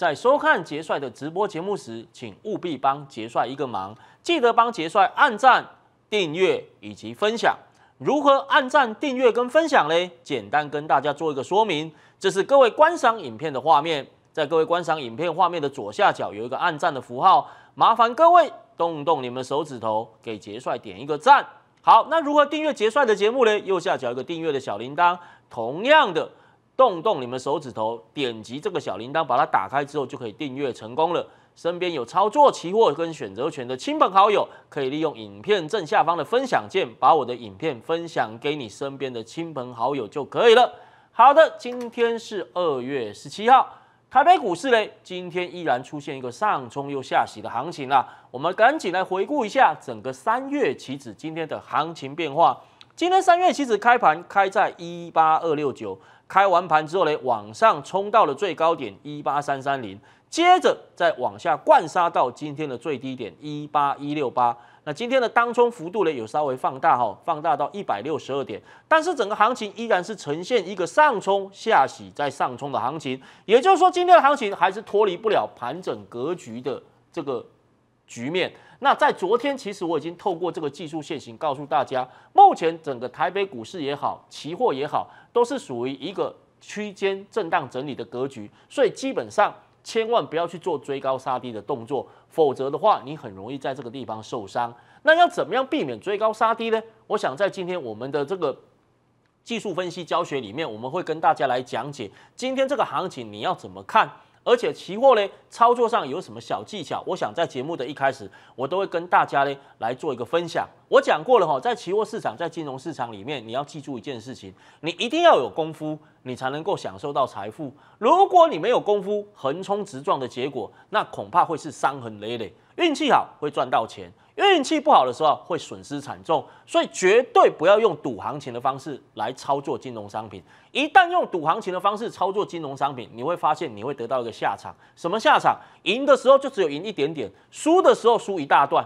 在收看杰帅的直播节目时，请务必帮杰帅一个忙，记得帮杰帅按赞、订阅以及分享。如何按赞、订阅跟分享呢？简单跟大家做一个说明。这是各位观赏影片的画面，在各位观赏影片画面的左下角有一个按赞的符号，麻烦各位动动你们手指头，给杰帅点一个赞。好，那如何订阅杰帅的节目呢？右下角有一个订阅的小铃铛，同样的。动动你们手指头，点击这个小铃铛，把它打开之后，就可以订阅成功了。身边有操作期货跟选择权的亲朋好友，可以利用影片正下方的分享键，把我的影片分享给你身边的亲朋好友就可以了。好的，今天是二月十七号，台北股市嘞，今天依然出现一个上冲又下洗的行情啦。我们赶紧来回顾一下整个三月期指今天的行情变化。今天三月期指开盘开在一八二六九。开完盘之后呢，往上冲到了最高点一八三三零，接着再往下灌杀到今天的最低点一八一六八。那今天的当冲幅度呢，有稍微放大哈，放大到一百六十二点，但是整个行情依然是呈现一个上冲下洗再上冲的行情，也就是说今天的行情还是脱离不了盘整格局的这个。局面。那在昨天，其实我已经透过这个技术线型告诉大家，目前整个台北股市也好，期货也好，都是属于一个区间震荡整理的格局。所以基本上，千万不要去做追高杀低的动作，否则的话，你很容易在这个地方受伤。那要怎么样避免追高杀低呢？我想在今天我们的这个技术分析教学里面，我们会跟大家来讲解今天这个行情你要怎么看。而且期货呢，操作上有什么小技巧？我想在节目的一开始，我都会跟大家呢来做一个分享。我讲过了哈，在期货市场，在金融市场里面，你要记住一件事情：你一定要有功夫，你才能够享受到财富。如果你没有功夫，横冲直撞的结果，那恐怕会是伤痕累累。运气好会赚到钱，运气不好的时候会损失惨重，所以绝对不要用赌行情的方式来操作金融商品。一旦用赌行情的方式操作金融商品，你会发现你会得到一个下场，什么下场？赢的时候就只有赢一点点，输的时候输一大段。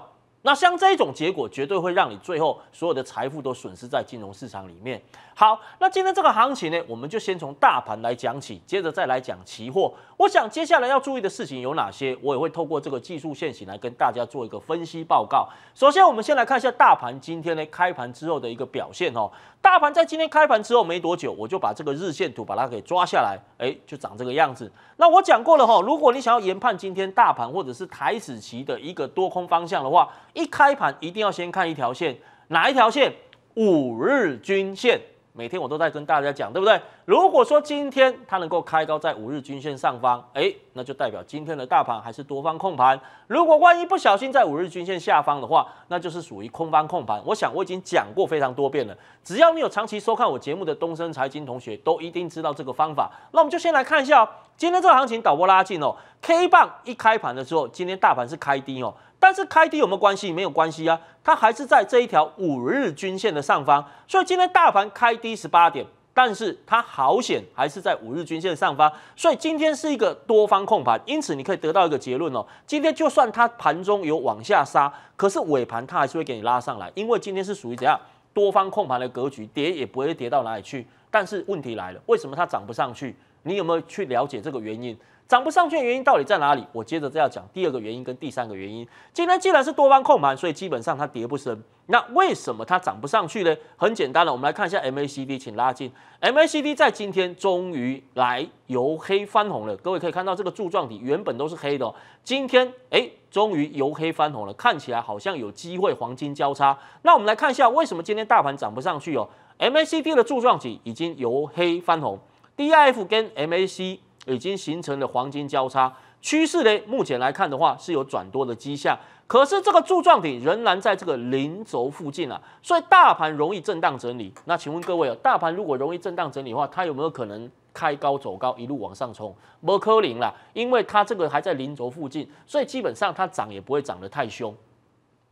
那像这种结果，绝对会让你最后所有的财富都损失在金融市场里面。好，那今天这个行情呢，我们就先从大盘来讲起，接着再来讲期货。我想接下来要注意的事情有哪些？我也会透过这个技术线型来跟大家做一个分析报告。首先，我们先来看一下大盘今天呢开盘之后的一个表现哦。大盘在今天开盘之后没多久，我就把这个日线图把它给抓下来，哎，就长这个样子。那我讲过了哈，如果你想要研判今天大盘或者是台指期的一个多空方向的话，一开盘一定要先看一条线，哪一条线？五日均线。每天我都在跟大家讲，对不对？如果说今天它能够开高在五日均线上方，哎，那就代表今天的大盘还是多方控盘。如果万一不小心在五日均线下方的话，那就是属于空方控盘。我想我已经讲过非常多遍了，只要你有长期收看我节目的东升财经同学，都一定知道这个方法。那我们就先来看一下今天这个行情导播拉近哦，K 棒一开盘的时候，今天大盘是开低哦。但是开低有没有关系？没有关系啊，它还是在这一条五日均线的上方。所以今天大盘开低十八点，但是它好险还是在五日均线上方。所以今天是一个多方控盘，因此你可以得到一个结论哦：今天就算它盘中有往下杀，可是尾盘它还是会给你拉上来因为今天是属于怎样多方控盘的格局，跌也不会跌到哪里去。但是问题来了，为什么它涨不上去？你有没有去了解这个原因？涨不上去的原因到底在哪里？我接着再讲第二个原因跟第三个原因。今天既然是多方控盘，所以基本上它跌不深。那为什么它涨不上去呢？很简单的，我们来看一下 MACD，请拉近。MACD 在今天终于来由黑翻红了。各位可以看到这个柱状体原本都是黑的，今天哎，终于由黑翻红了，看起来好像有机会黄金交叉。那我们来看一下为什么今天大盘涨不上去哦？MACD 的柱状体已经由黑翻红。DIF 跟 MAC 已经形成了黄金交叉，趋势呢，目前来看的话是有转多的迹象，可是这个柱状体仍然在这个零轴附近啊，所以大盘容易震荡整理。那请问各位啊，大盘如果容易震荡整理的话，它有没有可能开高走高，一路往上冲？不可能啦，因为它这个还在零轴附近，所以基本上它涨也不会涨得太凶，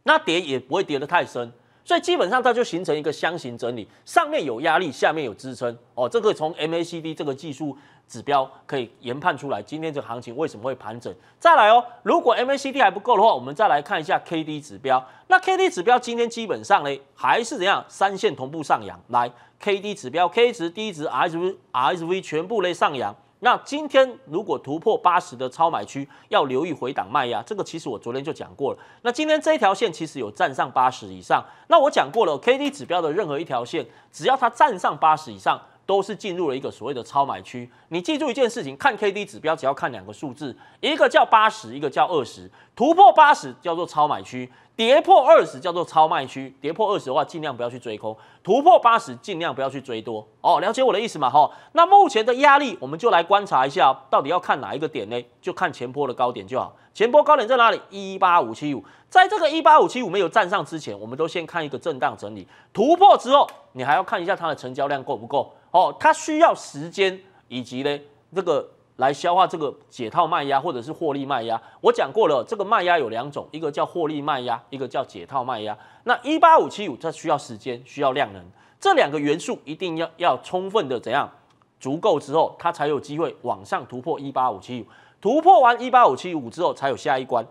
那跌也不会跌得太深。所以基本上它就形成一个箱型整理，上面有压力，下面有支撑哦。这个从 MACD 这个技术指标可以研判出来，今天这行情为什么会盘整？再来哦，如果 MACD 还不够的话，我们再来看一下 KD 指标。那 KD 指标今天基本上呢，还是怎样？三线同步上扬。来，KD 指标，K 值、D 值、SV、r SV 全部呢上扬。那今天如果突破八十的超买区，要留意回档卖压，这个其实我昨天就讲过了。那今天这一条线其实有站上八十以上，那我讲过了，K D 指标的任何一条线，只要它站上八十以上。都是进入了一个所谓的超买区。你记住一件事情，看 K D 指标只要看两个数字，一个叫八十，一个叫二十。突破八十叫做超买区，跌破二十叫做超卖区。跌破二十的话，尽量不要去追空；突破八十，尽量不要去追多。哦，了解我的意思吗？哈。那目前的压力，我们就来观察一下，到底要看哪一个点呢？就看前波的高点就好。前波高点在哪里？一八五七五。在这个一八五七五没有站上之前，我们都先看一个震荡整理。突破之后，你还要看一下它的成交量够不够。哦，它需要时间，以及呢，这个来消化这个解套卖压或者是获利卖压。我讲过了，这个卖压有两种，一个叫获利卖压，一个叫解套卖压。那一八五七五，它需要时间，需要量能，这两个元素一定要要充分的怎样足够之后，它才有机会往上突破一八五七五，突破完一八五七五之后，才有下一关。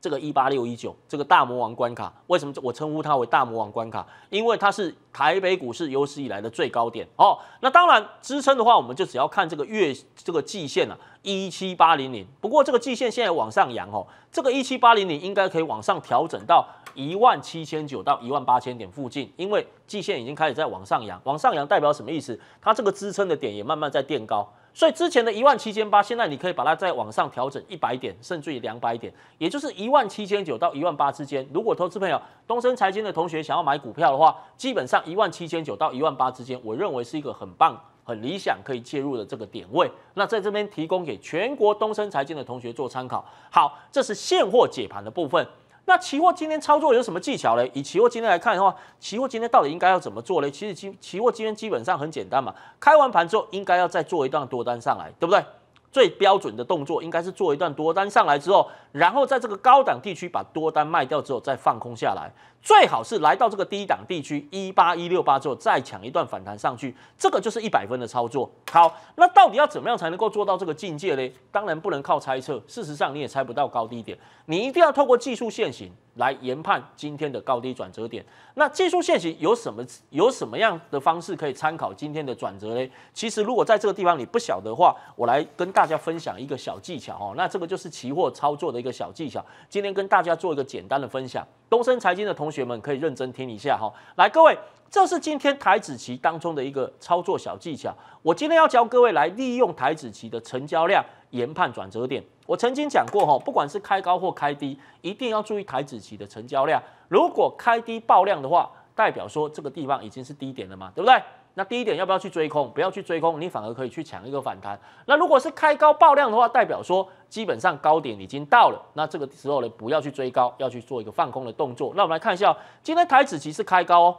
这个一八六一九，这个大魔王关卡，为什么我称呼它为大魔王关卡？因为它是台北股市有史以来的最高点哦。那当然支撑的话，我们就只要看这个月这个季线啊，一七八零零。不过这个季线现在往上扬哦，这个一七八零零应该可以往上调整到一万七千九到一万八千点附近，因为季线已经开始在往上扬，往上扬代表什么意思？它这个支撑的点也慢慢在垫高。所以之前的一万七千八，现在你可以把它再往上调整一百点，甚至于两百点，也就是一万七千九到一万八之间。如果投资朋友东升财经的同学想要买股票的话，基本上一万七千九到一万八之间，我认为是一个很棒、很理想可以介入的这个点位。那在这边提供给全国东升财经的同学做参考。好，这是现货解盘的部分。那期货今天操作有什么技巧呢？以期货今天来看的话，期货今天到底应该要怎么做呢？其实期期货今天基本上很简单嘛，开完盘之后应该要再做一段多单上来，对不对？最标准的动作应该是做一段多单上来之后，然后在这个高档地区把多单卖掉之后再放空下来，最好是来到这个低档地区一八一六八之后再抢一段反弹上去，这个就是一百分的操作。好，那到底要怎么样才能够做到这个境界呢？当然不能靠猜测，事实上你也猜不到高低点，你一定要透过技术线型。来研判今天的高低转折点。那技术现行有什么有什么样的方式可以参考今天的转折呢？其实如果在这个地方你不晓的话，我来跟大家分享一个小技巧哈。那这个就是期货操作的一个小技巧。今天跟大家做一个简单的分享，东升财经的同学们可以认真听一下哈。来，各位，这是今天台子棋当中的一个操作小技巧。我今天要教各位来利用台子棋的成交量。研判转折点，我曾经讲过哈，不管是开高或开低，一定要注意台子期的成交量。如果开低爆量的话，代表说这个地方已经是低点了嘛，对不对？那低点要不要去追空？不要去追空，你反而可以去抢一个反弹。那如果是开高爆量的话，代表说基本上高点已经到了。那这个时候呢，不要去追高，要去做一个放空的动作。那我们来看一下，今天台子期是开高哦。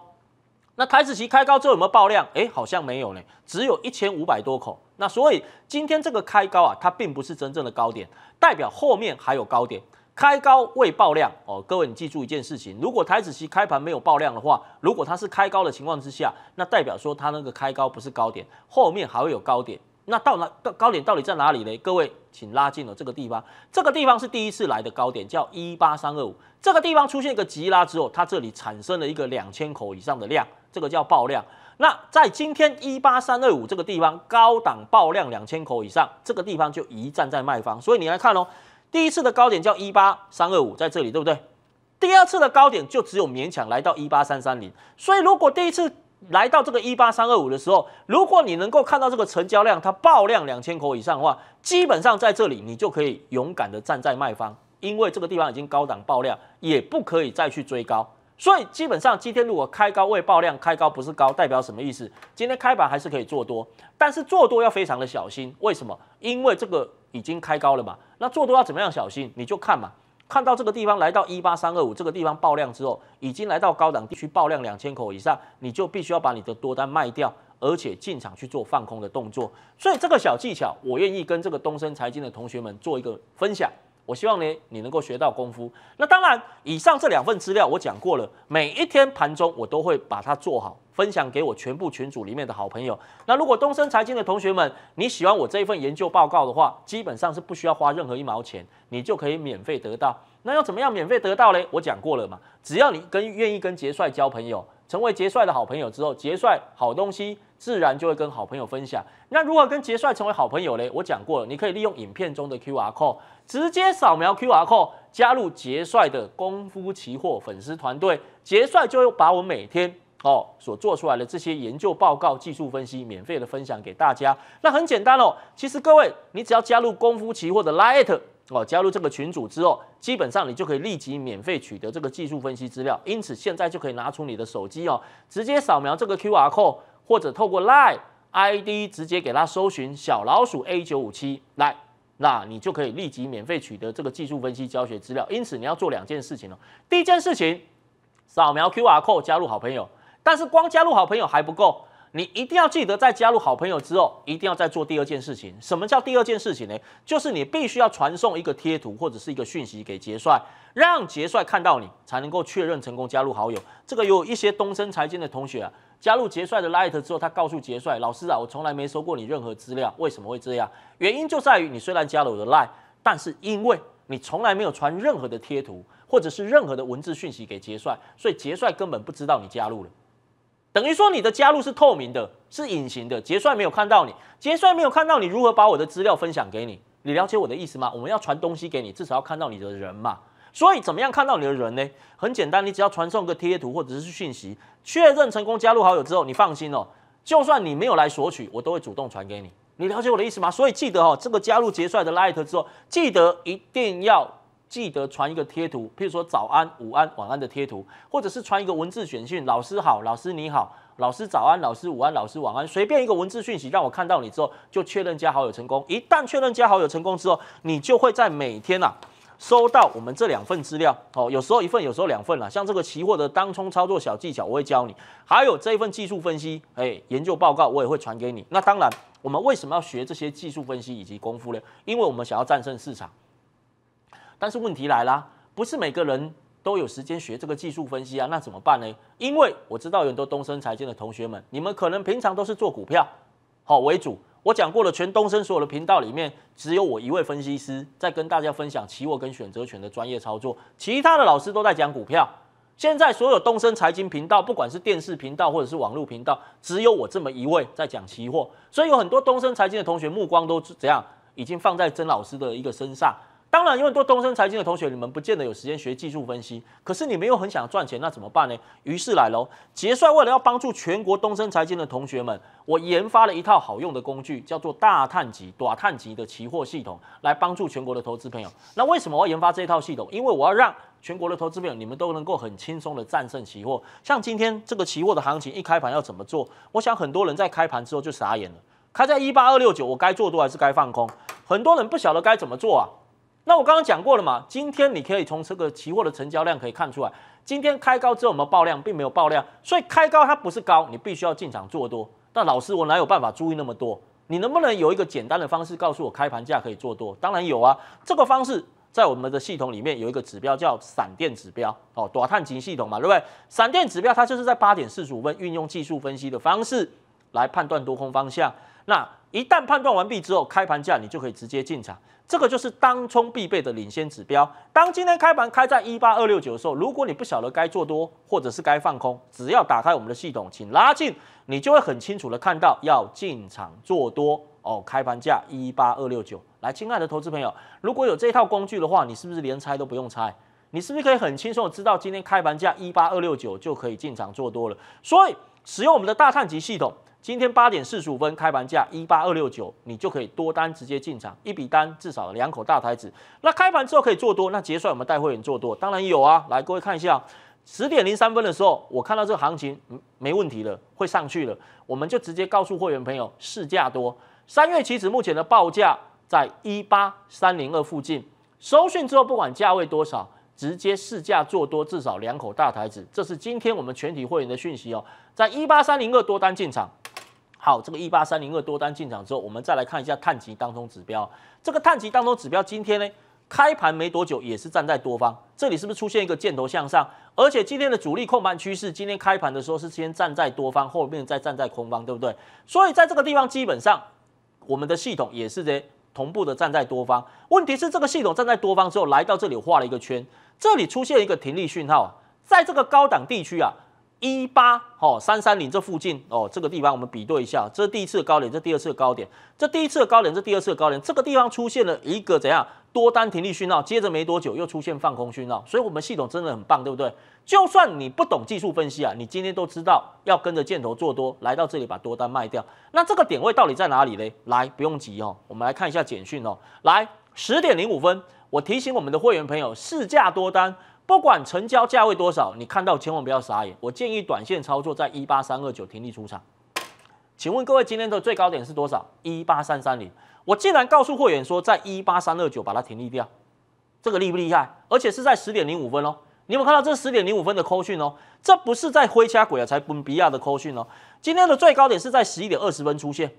那台子期开高之后有没有爆量？哎，好像没有呢，只有一千五百多口。那所以今天这个开高啊，它并不是真正的高点，代表后面还有高点。开高位爆量哦，各位你记住一件事情：如果台子期开盘没有爆量的话，如果它是开高的情况之下，那代表说它那个开高不是高点，后面还会有高点。那到哪？高点到底在哪里呢？各位请拉近了这个地方，这个地方是第一次来的高点，叫一八三二五。这个地方出现一个急拉之后，它这里产生了一个两千口以上的量，这个叫爆量。那在今天一八三二五这个地方，高档爆量两千口以上，这个地方就一站在卖方。所以你来看哦，第一次的高点叫一八三二五，在这里，对不对？第二次的高点就只有勉强来到一八三三零。所以如果第一次来到这个一八三二五的时候，如果你能够看到这个成交量它爆量两千口以上的话，基本上在这里你就可以勇敢的站在卖方，因为这个地方已经高档爆量，也不可以再去追高。所以基本上今天如果开高位爆量，开高不是高，代表什么意思？今天开盘还是可以做多，但是做多要非常的小心。为什么？因为这个已经开高了嘛。那做多要怎么样小心？你就看嘛，看到这个地方来到一八三二五这个地方爆量之后，已经来到高档地区爆量两千口以上，你就必须要把你的多单卖掉，而且进场去做放空的动作。所以这个小技巧，我愿意跟这个东升财经的同学们做一个分享。我希望呢，你能够学到功夫。那当然，以上这两份资料我讲过了，每一天盘中我都会把它做好，分享给我全部群组里面的好朋友。那如果东升财经的同学们，你喜欢我这一份研究报告的话，基本上是不需要花任何一毛钱，你就可以免费得到。那要怎么样免费得到嘞？我讲过了嘛，只要你跟愿意跟杰帅交朋友，成为杰帅的好朋友之后，杰帅好东西自然就会跟好朋友分享。那如何跟杰帅成为好朋友嘞？我讲过了，你可以利用影片中的 Q R code。直接扫描 Q R code 加入杰帅的功夫期货粉丝团队，杰帅就会把我每天哦所做出来的这些研究报告、技术分析免费的分享给大家。那很简单哦，其实各位，你只要加入功夫期货的 l i g h t 哦，加入这个群组之后，基本上你就可以立即免费取得这个技术分析资料。因此，现在就可以拿出你的手机哦，直接扫描这个 Q R code，或者透过 l i v e ID 直接给他搜寻小老鼠 A 九五七来。那你就可以立即免费取得这个技术分析教学资料。因此，你要做两件事情哦。第一件事情，扫描 Q R Code 加入好朋友。但是，光加入好朋友还不够。你一定要记得，在加入好朋友之后，一定要再做第二件事情。什么叫第二件事情呢？就是你必须要传送一个贴图或者是一个讯息给杰帅，让杰帅看到你，才能够确认成功加入好友。这个有一些东升财经的同学啊，加入杰帅的 light 之后，他告诉杰帅：“老师啊，我从来没收过你任何资料，为什么会这样？原因就在于你虽然加了我的 light，但是因为你从来没有传任何的贴图或者是任何的文字讯息给杰帅，所以杰帅根本不知道你加入了。”等于说你的加入是透明的，是隐形的，结算没有看到你，结算没有看到你如何把我的资料分享给你，你了解我的意思吗？我们要传东西给你，至少要看到你的人嘛。所以怎么样看到你的人呢？很简单，你只要传送个贴图或者是讯息，确认成功加入好友之后，你放心哦，就算你没有来索取，我都会主动传给你。你了解我的意思吗？所以记得哦，这个加入结算的拉特之后，记得一定要。记得传一个贴图，譬如说早安、午安、晚安的贴图，或者是传一个文字讯老师好，老师你好，老师早安，老师午安，老师晚安，随便一个文字讯息，让我看到你之后就确认加好友成功。一旦确认加好友成功之后，你就会在每天啊收到我们这两份资料哦，有时候一份，有时候两份啦。像这个期货的当冲操作小技巧，我会教你，还有这一份技术分析，哎，研究报告我也会传给你。那当然，我们为什么要学这些技术分析以及功夫呢？因为我们想要战胜市场。但是问题来了，不是每个人都有时间学这个技术分析啊，那怎么办呢？因为我知道有很多东升财经的同学们，你们可能平常都是做股票好为主。我讲过了，全东升所有的频道里面，只有我一位分析师在跟大家分享期货跟选择权的专业操作，其他的老师都在讲股票。现在所有东升财经频道，不管是电视频道或者是网络频道，只有我这么一位在讲期货，所以有很多东升财经的同学目光都怎样，已经放在曾老师的一个身上。当然，因为做东升财经的同学，你们不见得有时间学技术分析。可是你们又很想赚钱，那怎么办呢？于是来喽！杰帅为了要帮助全国东升财经的同学们，我研发了一套好用的工具，叫做大探级、短探级的期货系统，来帮助全国的投资朋友。那为什么我要研发这一套系统？因为我要让全国的投资朋友，你们都能够很轻松的战胜期货。像今天这个期货的行情一开盘要怎么做？我想很多人在开盘之后就傻眼了。开在一八二六九，我该做多还是该放空？很多人不晓得该怎么做啊！那我刚刚讲过了嘛，今天你可以从这个期货的成交量可以看出来，今天开高之后我们爆量，并没有爆量，所以开高它不是高，你必须要进场做多。但老师，我哪有办法注意那么多？你能不能有一个简单的方式告诉我开盘价可以做多？当然有啊，这个方式在我们的系统里面有一个指标叫闪电指标哦，短探型系统嘛，对不对？闪电指标它就是在八点四十五分运用技术分析的方式来判断多空方向。那一旦判断完毕之后，开盘价你就可以直接进场，这个就是当冲必备的领先指标。当今天开盘开在一八二六九的时候，如果你不晓得该做多或者是该放空，只要打开我们的系统，请拉近，你就会很清楚的看到要进场做多哦。开盘价一八二六九，来，亲爱的投资朋友，如果有这一套工具的话，你是不是连猜都不用猜？你是不是可以很轻松的知道今天开盘价一八二六九就可以进场做多了？所以使用我们的大碳级系统。今天八点四十五分开盘价一八二六九，你就可以多单直接进场，一笔单至少两口大台子。那开盘之后可以做多，那结算我们带会员做多，当然有啊。来，各位看一下，十点零三分的时候，我看到这个行情没没问题了，会上去了，我们就直接告诉会员朋友试价多。三月期指目前的报价在一八三零二附近，收讯之后不管价位多少，直接试价做多至少两口大台子。这是今天我们全体会员的讯息哦，在一八三零二多单进场。好，这个一八三零二多单进场之后，我们再来看一下碳极当中指标。这个碳极当中指标，今天呢开盘没多久也是站在多方，这里是不是出现一个箭头向上？而且今天的主力控盘趋势，今天开盘的时候是先站在多方，后面再站在空方，对不对？所以在这个地方，基本上我们的系统也是在同步的站在多方。问题是这个系统站在多方之后，来到这里画了一个圈，这里出现一个停力讯号，在这个高档地区啊。一八哦，三三零这附近哦，这个地方我们比对一下，这是第一次高点，这第二次高点，这第一次高点，这第二次高点，这个地方出现了一个怎样多单停利讯号，接着没多久又出现放空讯号，所以我们系统真的很棒，对不对？就算你不懂技术分析啊，你今天都知道要跟着箭头做多，来到这里把多单卖掉，那这个点位到底在哪里呢？来，不用急哦，我们来看一下简讯哦，来十点零五分，我提醒我们的会员朋友试驾多单。不管成交价位多少，你看到千万不要傻眼。我建议短线操作在一八三二九停利出场。请问各位今天的最高点是多少？一八三三零。我竟然告诉会员说，在一八三二九把它停利掉，这个厉不厉害？而且是在十点零五分哦。你有没有看到这十点零五分的扣讯哦，这不是在灰掐鬼啊，才崩比亚的扣讯哦。今天的最高点是在十一点二十分出现。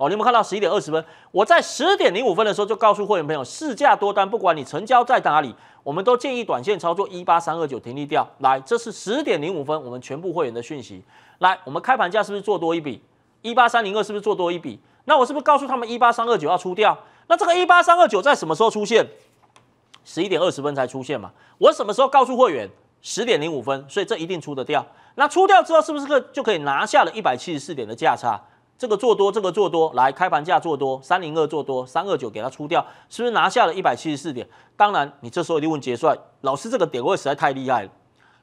哦，你有没有看到十一点二十分？我在十点零五分的时候就告诉会员朋友市价多单，不管你成交在哪里，我们都建议短线操作一八三二九停利掉。来，这是十点零五分我们全部会员的讯息。来，我们开盘价是不是做多一笔？一八三零二是不是做多一笔？那我是不是告诉他们一八三二九要出掉？那这个一八三二九在什么时候出现？十一点二十分才出现嘛。我什么时候告诉会员十点零五分？所以这一定出得掉。那出掉之后是不是个就可以拿下了一百七十四点的价差？这个做多，这个做多，来开盘价做多，三零二做多，三二九给它出掉，是不是拿下了一百七十四点？当然，你这时候一定问杰帅老师，这个点位实在太厉害了，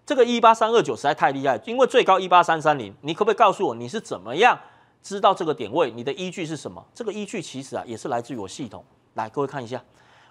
这个一八三二九实在太厉害，因为最高一八三三零，你可不可以告诉我你是怎么样知道这个点位？你的依据是什么？这个依据其实啊也是来自于我系统。来，各位看一下，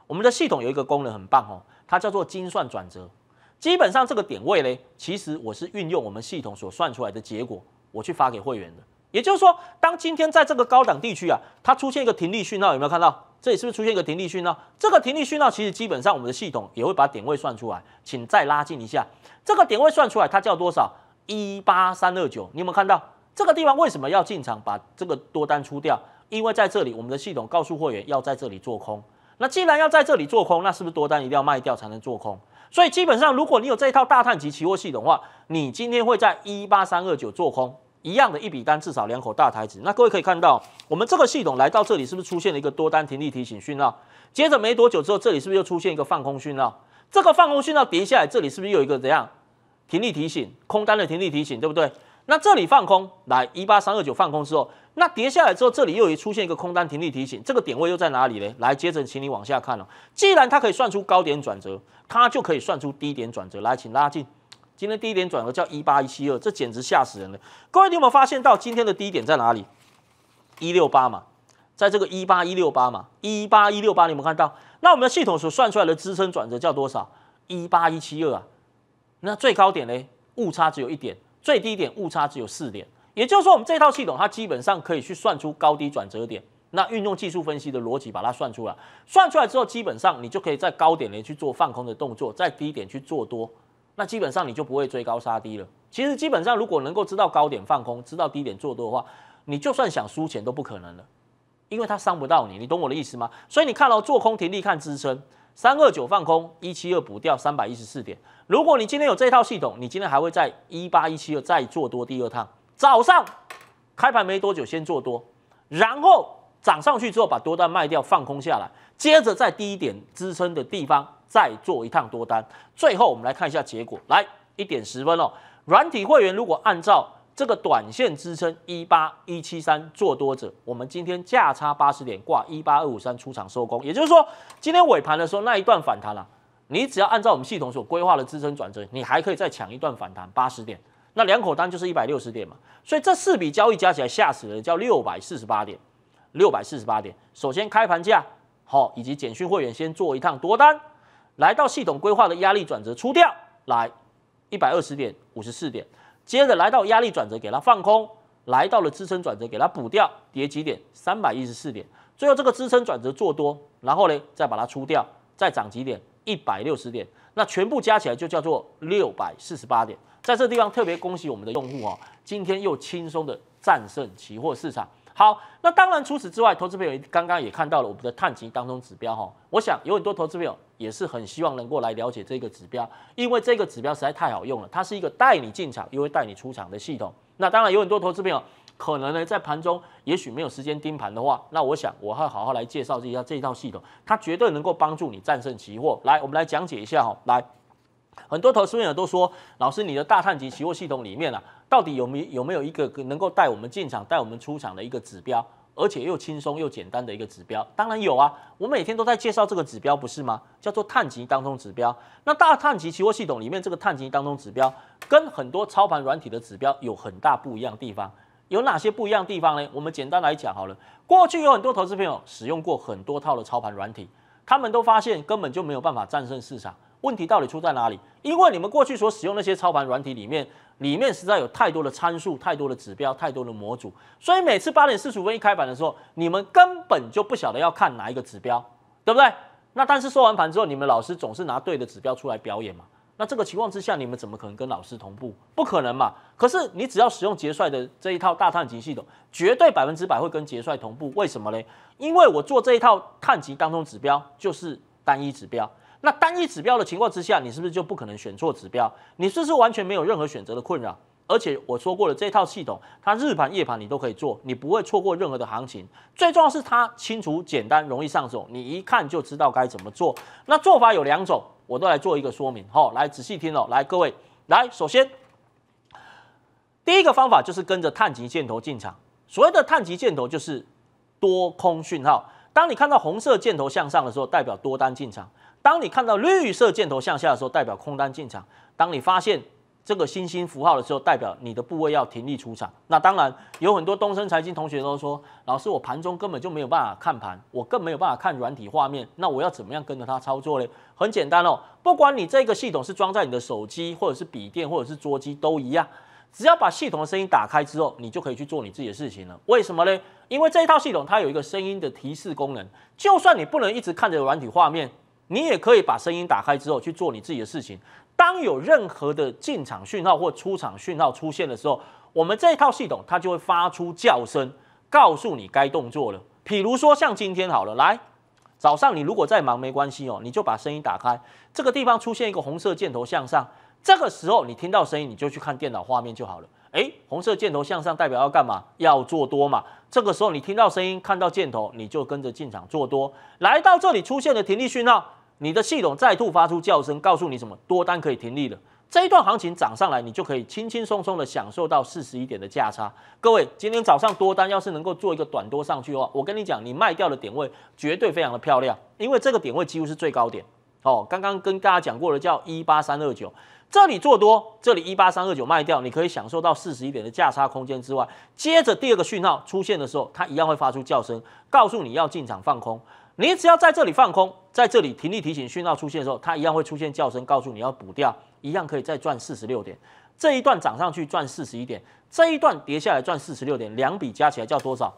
我们的系统有一个功能很棒哦，它叫做精算转折。基本上这个点位嘞，其实我是运用我们系统所算出来的结果，我去发给会员的。也就是说，当今天在这个高档地区啊，它出现一个停利讯号，有没有看到？这里是不是出现一个停利讯号？这个停利讯号其实基本上我们的系统也会把点位算出来，请再拉近一下，这个点位算出来它叫多少？一八三二九，你有没有看到？这个地方为什么要进场把这个多单出掉？因为在这里我们的系统告诉会员要在这里做空。那既然要在这里做空，那是不是多单一定要卖掉才能做空？所以基本上，如果你有这一套大探级期货系统的话，你今天会在一八三二九做空。一样的一笔单至少两口大台子，那各位可以看到，我们这个系统来到这里是不是出现了一个多单停利提醒讯号？接着没多久之后，这里是不是又出现一个放空讯号？这个放空讯号叠下来，这里是不是又有一个怎样停利提醒空单的停利提醒，对不对？那这里放空来一八三二九放空之后，那叠下来之后，这里又出现一个空单停利提醒，这个点位又在哪里呢？来接着请你往下看哦，既然它可以算出高点转折，它就可以算出低点转折。来，请拉近。今天低点转折叫一八一七二，这简直吓死人了。各位，你有没有发现到今天的低点在哪里？一六八嘛，在这个一八一六八嘛，一八一六八，你有没有看到？那我们的系统所算出来的支撑转折叫多少？一八一七二啊。那最高点呢？误差只有一点；最低点误差只有四点。也就是说，我们这套系统它基本上可以去算出高低转折点。那运用技术分析的逻辑把它算出来，算出来之后，基本上你就可以在高点呢去做放空的动作，在低点去做多。那基本上你就不会追高杀低了。其实基本上，如果能够知道高点放空，知道低点做多的话，你就算想输钱都不可能了，因为它伤不到你。你懂我的意思吗？所以你看了做空停利看支撑，三二九放空，一七二补掉三百一十四点。如果你今天有这套系统，你今天还会在一八一七二再做多第二趟。早上开盘没多久先做多，然后涨上去之后把多单卖掉放空下来，接着在低点支撑的地方。再做一趟多单，最后我们来看一下结果。来一点十分哦，软体会员如果按照这个短线支撑一八一七三做多者，我们今天价差八十点挂一八二五三出场收工。也就是说，今天尾盘的时候那一段反弹了，你只要按照我们系统所规划的支撑转折，你还可以再抢一段反弹八十点，那两口单就是一百六十点嘛。所以这四笔交易加起来吓死人，叫六百四十八点，六百四十八点。首先开盘价好，以及简讯会员先做一趟多单。来到系统规划的压力转折，出掉，来一百二十点，五十四点，接着来到压力转折，给它放空，来到了支撑转折，给它补掉，跌几点，三百一十四点，最后这个支撑转折做多，然后呢再把它出掉，再涨几点，一百六十点，那全部加起来就叫做六百四十八点，在这地方特别恭喜我们的用户啊，今天又轻松的战胜期货市场。好，那当然，除此之外，投资朋友刚刚也看到了我们的碳级当中指标哈，我想有很多投资朋友也是很希望能够来了解这个指标，因为这个指标实在太好用了，它是一个带你进场又会带你出场的系统。那当然，有很多投资朋友可能呢在盘中也许没有时间盯盘的话，那我想我会好好来介绍一下这套系统，它绝对能够帮助你战胜期货。来，我们来讲解一下哈，来，很多投资朋友都说，老师，你的大碳级期货系统里面啊，到底有没有没有一个能够带我们进场、带我们出场的一个指标，而且又轻松又简单的一个指标？当然有啊，我每天都在介绍这个指标，不是吗？叫做碳级当中指标。那大碳级期货系统里面这个碳级当中指标，跟很多操盘软体的指标有很大不一样地方。有哪些不一样地方呢？我们简单来讲好了。过去有很多投资朋友使用过很多套的操盘软体，他们都发现根本就没有办法战胜市场。问题到底出在哪里？因为你们过去所使用那些操盘软体里面，里面实在有太多的参数、太多的指标、太多的模组，所以每次八点四十五分一开板的时候，你们根本就不晓得要看哪一个指标，对不对？那但是收完盘之后，你们老师总是拿对的指标出来表演嘛？那这个情况之下，你们怎么可能跟老师同步？不可能嘛？可是你只要使用杰帅的这一套大探级系统，绝对百分之百会跟杰帅同步。为什么呢？因为我做这一套探级当中，指标就是单一指标。那单一指标的情况之下，你是不是就不可能选错指标？你是不是完全没有任何选择的困扰？而且我说过了，这套系统它日盘夜盘你都可以做，你不会错过任何的行情。最重要是它清楚、简单、容易上手，你一看就知道该怎么做。那做法有两种，我都来做一个说明，好，来仔细听哦。来，各位，来，首先第一个方法就是跟着探极箭头进场。所谓的探极箭头就是多空讯号，当你看到红色箭头向上的时候，代表多单进场。当你看到绿色箭头向下的时候，代表空单进场；当你发现这个星星符号的时候，代表你的部位要停利出场。那当然，有很多东升财经同学都说：“老师，我盘中根本就没有办法看盘，我更没有办法看软体画面。那我要怎么样跟着它操作呢？”很简单哦，不管你这个系统是装在你的手机，或者是笔电，或者是桌机，都一样。只要把系统的声音打开之后，你就可以去做你自己的事情了。为什么呢？因为这套系统它有一个声音的提示功能，就算你不能一直看着软体画面。你也可以把声音打开之后去做你自己的事情。当有任何的进场讯号或出场讯号出现的时候，我们这一套系统它就会发出叫声，告诉你该动作了。比如说像今天好了，来早上你如果在忙没关系哦，你就把声音打开。这个地方出现一个红色箭头向上，这个时候你听到声音你就去看电脑画面就好了。哎，红色箭头向上代表要干嘛？要做多嘛？这个时候你听到声音，看到箭头，你就跟着进场做多。来到这里出现了停利讯号，你的系统再度发出叫声，告诉你什么多单可以停利了。这一段行情涨上来，你就可以轻轻松松的享受到四十一点的价差。各位，今天早上多单要是能够做一个短多上去的话，我跟你讲，你卖掉的点位绝对非常的漂亮，因为这个点位几乎是最高点。哦，刚刚跟大家讲过的叫一八三二九，这里做多，这里一八三二九卖掉，你可以享受到四十一点的价差空间之外，接着第二个讯号出现的时候，它一样会发出叫声，告诉你要进场放空，你只要在这里放空，在这里停率提醒讯号出现的时候，它一样会出现叫声，告诉你要补掉，一样可以再赚四十六点，这一段涨上去赚四十一点，这一段跌下来赚四十六点，两笔加起来叫多少？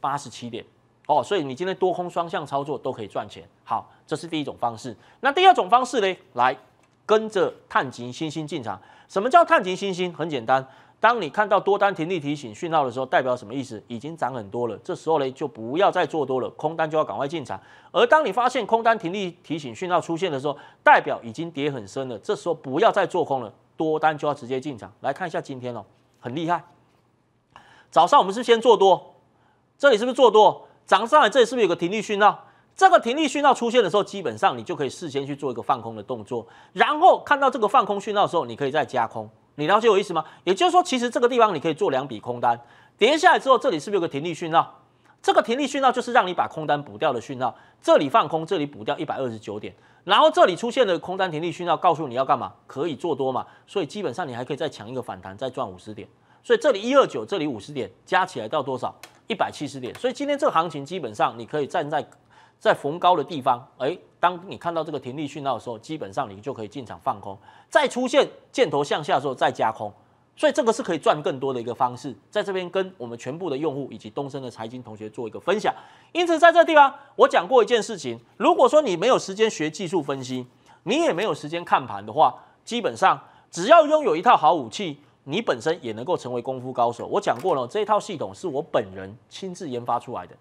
八十七点。哦，所以你今天多空双向操作都可以赚钱。好。这是第一种方式，那第二种方式呢？来跟着探底星星进场。什么叫探底星星？很简单，当你看到多单停利提醒讯号的时候，代表什么意思？已经涨很多了，这时候呢就不要再做多了，空单就要赶快进场。而当你发现空单停利提醒讯号出现的时候，代表已经跌很深了，这时候不要再做空了，多单就要直接进场。来看一下今天哦，很厉害。早上我们是先做多，这里是不是做多？涨上来这里是不是有个停利讯号？这个停利讯号出现的时候，基本上你就可以事先去做一个放空的动作，然后看到这个放空讯号的时候，你可以再加空。你了解我意思吗？也就是说，其实这个地方你可以做两笔空单，叠下来之后，这里是不是有个停利讯号？这个停利讯号就是让你把空单补掉的讯号。这里放空，这里补掉一百二十九点，然后这里出现的空单停利讯号告诉你要干嘛？可以做多嘛？所以基本上你还可以再抢一个反弹，再赚五十点。所以这里一二九，这里五十点加起来到多少？一百七十点。所以今天这个行情基本上你可以站在。在逢高的地方，哎，当你看到这个停力讯号的时候，基本上你就可以进场放空，再出现箭头向下的时候再加空，所以这个是可以赚更多的一个方式。在这边跟我们全部的用户以及东升的财经同学做一个分享。因此在这地方我讲过一件事情，如果说你没有时间学技术分析，你也没有时间看盘的话，基本上只要拥有一套好武器，你本身也能够成为功夫高手。我讲过了，这一套系统是我本人亲自研发出来的。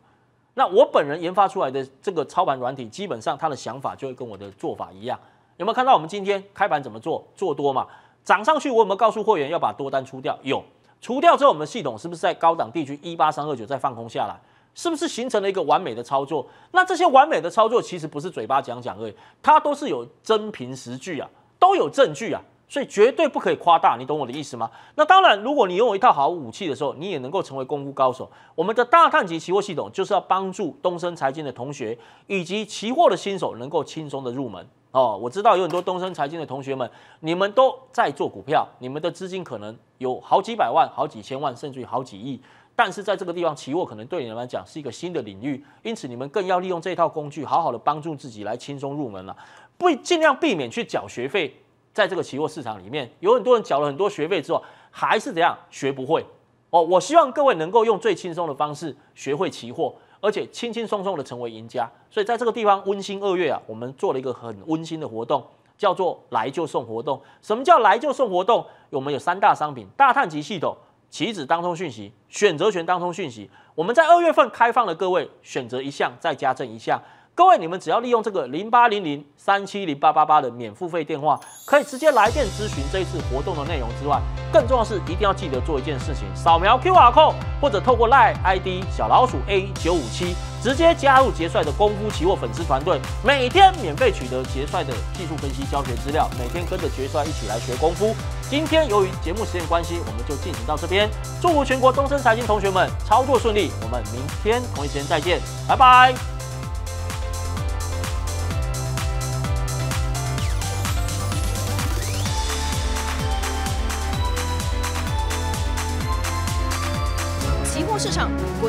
那我本人研发出来的这个操盘软体，基本上他的想法就会跟我的做法一样。有没有看到我们今天开盘怎么做？做多嘛？涨上去我有没有告诉货源要把多单出掉？有，除掉之后我们系统是不是在高档地区一八三二九再放空下来？是不是形成了一个完美的操作？那这些完美的操作其实不是嘴巴讲讲而已，它都是有真凭实据啊，都有证据啊。所以绝对不可以夸大，你懂我的意思吗？那当然，如果你拥有一套好武器的时候，你也能够成为功夫高手。我们的大碳级期货系统就是要帮助东升财经的同学以及期货的新手能够轻松的入门哦。我知道有很多东升财经的同学们，你们都在做股票，你们的资金可能有好几百万、好几千万，甚至于好几亿，但是在这个地方期货可能对你们来讲是一个新的领域，因此你们更要利用这套工具，好好的帮助自己来轻松入门了，不尽量避免去缴学费。在这个期货市场里面，有很多人缴了很多学费之后，还是怎样学不会哦。我希望各位能够用最轻松的方式学会期货，而且轻轻松松的成为赢家。所以在这个地方，温馨二月啊，我们做了一个很温馨的活动，叫做“来就送”活动。什么叫“来就送”活动？我们有三大商品：大碳级系统、棋子当通讯息、选择权当通讯息。我们在二月份开放了，各位选择一项再加赠一项。各位，你们只要利用这个零八零零三七零八八八的免付费电话，可以直接来电咨询这一次活动的内容之外，更重要的是一定要记得做一件事情：扫描 QR code 或者透过 LINE ID 小老鼠 A 九五七，直接加入杰帅的功夫期货粉丝团队，每天免费取得杰帅的技术分析教学资料，每天跟着杰帅一起来学功夫。今天由于节目时间关系，我们就进行到这边。祝福全国终升财经同学们操作顺利，我们明天同一时间再见，拜拜。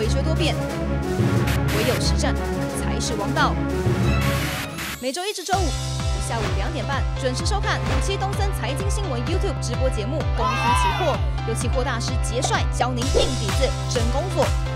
诡谲多变，唯有实战才是王道。每周一至周五下午两点半准时收看《七东森财经新闻》YouTube 直播节目，公司期货由期货大师杰帅教您硬底子真功夫。